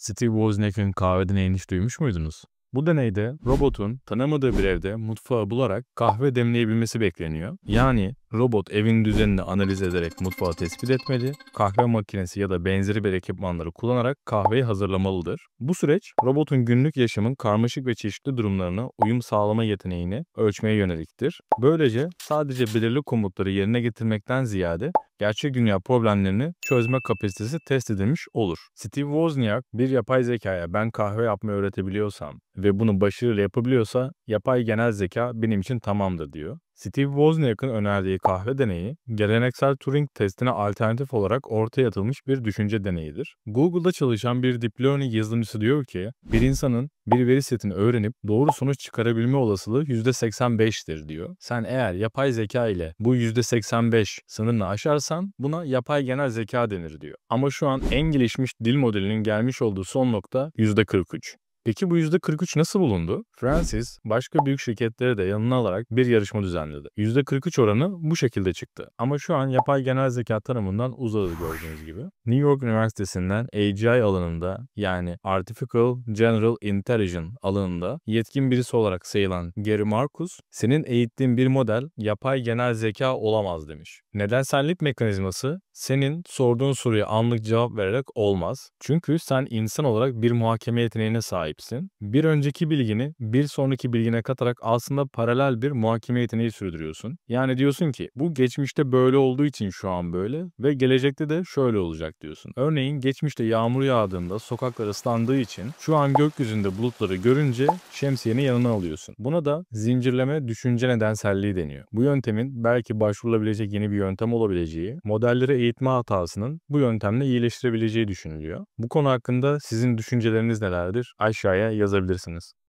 Steve Wozniak'ın kahve deneyini duymuş muydunuz? Bu deneyde robotun tanımadığı bir evde mutfağı bularak kahve demleyebilmesi bekleniyor. Yani Robot evin düzenini analiz ederek mutfağı tespit etmeli, kahve makinesi ya da benzeri bir ekipmanları kullanarak kahveyi hazırlamalıdır. Bu süreç robotun günlük yaşamın karmaşık ve çeşitli durumlarına uyum sağlama yeteneğini ölçmeye yöneliktir. Böylece sadece belirli komutları yerine getirmekten ziyade gerçek dünya problemlerini çözme kapasitesi test edilmiş olur. Steve Wozniak bir yapay zekaya ben kahve yapmayı öğretebiliyorsam ve bunu başarılı yapabiliyorsa yapay genel zeka benim için tamamdır diyor. Steve Wozniak'ın önerdiği kahve deneyi, geleneksel Turing testine alternatif olarak ortaya atılmış bir düşünce deneyidir. Google'da çalışan bir deep learning yazılımcısı diyor ki, bir insanın bir veri setini öğrenip doğru sonuç çıkarabilme olasılığı %85'tir diyor. Sen eğer yapay zeka ile bu %85 sınırını aşarsan buna yapay genel zeka denir diyor. Ama şu an en gelişmiş dil modelinin gelmiş olduğu son nokta %43. Peki bu %43 nasıl bulundu? Francis başka büyük şirketleri de yanına alarak bir yarışma düzenledi. %43 oranı bu şekilde çıktı. Ama şu an yapay genel zeka tanımından uzadı gördüğünüz gibi. New York Üniversitesi'nden AGI alanında yani Artificial General Intelligence alanında yetkin birisi olarak sayılan Gary Marcus, senin eğittiğin bir model yapay genel zeka olamaz demiş. Nedensellik mekanizması senin sorduğun soruya anlık cevap vererek olmaz. Çünkü sen insan olarak bir muhakeme yeteneğine sahip sahipsin. Bir önceki bilgini bir sonraki bilgine katarak aslında paralel bir muhakeme yeteneği sürdürüyorsun. Yani diyorsun ki bu geçmişte böyle olduğu için şu an böyle ve gelecekte de şöyle olacak diyorsun. Örneğin geçmişte yağmur yağdığında sokaklar ıslandığı için şu an gökyüzünde bulutları görünce şemsiyeni yanına alıyorsun. Buna da zincirleme düşünce nedenselliği deniyor. Bu yöntemin belki başvurulabilecek yeni bir yöntem olabileceği, modellere eğitme hatasının bu yöntemle iyileştirebileceği düşünülüyor. Bu konu hakkında sizin düşünceleriniz nelerdir? Aşağı aşağıya yazabilirsiniz.